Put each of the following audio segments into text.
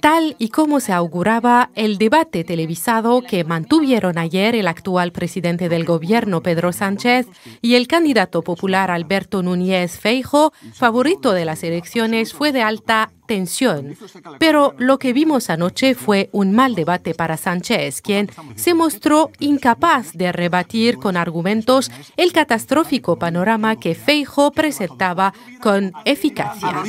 Tal y como se auguraba, el debate televisado que mantuvieron ayer el actual presidente del gobierno Pedro Sánchez y el candidato popular Alberto Núñez Feijo, favorito de las elecciones, fue de alta tensión. Pero lo que vimos anoche fue un mal debate para Sánchez, quien se mostró incapaz de rebatir con argumentos el catastrófico panorama que Feijo presentaba con eficacia.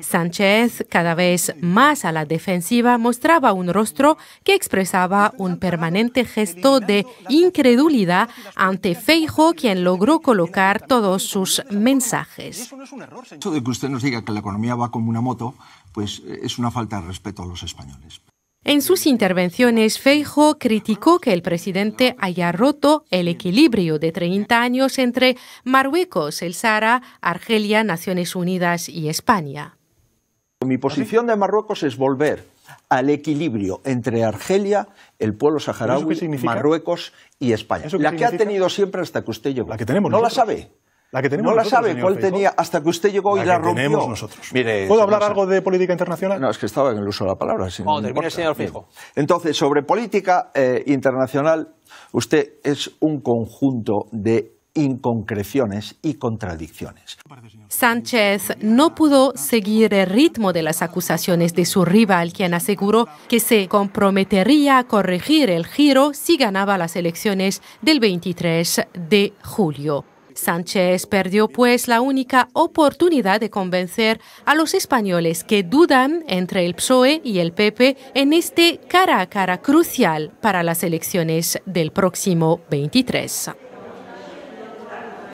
Sánchez, cada vez más a la defensiva, mostraba un rostro que expresaba un permanente gesto de incredulidad ante Feijo, quien logró colocar todos sus mensajes. Eso no es un error, señor nos diga que la economía va como una moto, pues eh, es una falta de respeto a los españoles. En sus intervenciones, Feijo criticó que el presidente haya roto el equilibrio de 30 años entre Marruecos, el Sahara, Argelia, Naciones Unidas y España. Mi posición de Marruecos es volver al equilibrio entre Argelia, el pueblo saharaui, Marruecos y España. La que ha tenido siempre hasta que usted llegó. La que tenemos. No la sabe no la sabe cuál tenía hasta que usted llegó y la rompió. nosotros. ¿Puedo hablar algo de política internacional? No, es que estaba en el uso de la palabra. señor Entonces, sobre política eh, internacional, usted es un conjunto de inconcreciones y contradicciones. Sánchez no pudo seguir el ritmo de las acusaciones de su rival, quien aseguró que se comprometería a corregir el giro si ganaba las elecciones del 23 de julio. Sánchez perdió pues la única oportunidad de convencer a los españoles que dudan entre el PSOE y el PP en este cara a cara crucial para las elecciones del próximo 23.